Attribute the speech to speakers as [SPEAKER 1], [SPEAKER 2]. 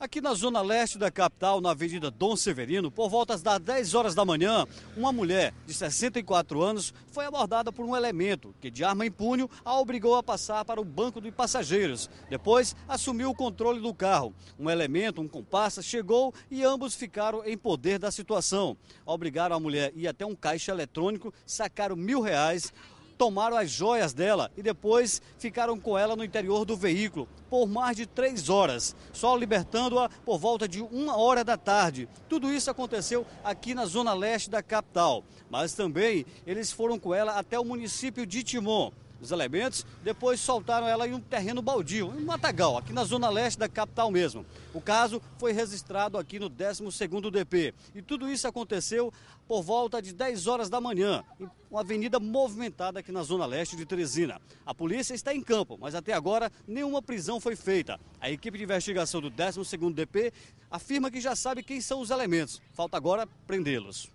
[SPEAKER 1] Aqui na zona leste da capital, na Avenida Dom Severino, por volta das 10 horas da manhã, uma mulher de 64 anos foi abordada por um elemento que, de arma em punho, a obrigou a passar para o banco de passageiros. Depois, assumiu o controle do carro. Um elemento, um comparsa, chegou e ambos ficaram em poder da situação. Obrigaram a mulher a ir até um caixa eletrônico, sacaram mil reais tomaram as joias dela e depois ficaram com ela no interior do veículo por mais de três horas, só libertando-a por volta de uma hora da tarde. Tudo isso aconteceu aqui na zona leste da capital. Mas também eles foram com ela até o município de Timon os elementos, depois soltaram ela em um terreno baldio, em Matagal, aqui na zona leste da capital mesmo. O caso foi registrado aqui no 12º DP. E tudo isso aconteceu por volta de 10 horas da manhã, em uma avenida movimentada aqui na zona leste de Teresina. A polícia está em campo, mas até agora nenhuma prisão foi feita. A equipe de investigação do 12º DP afirma que já sabe quem são os elementos. Falta agora prendê-los.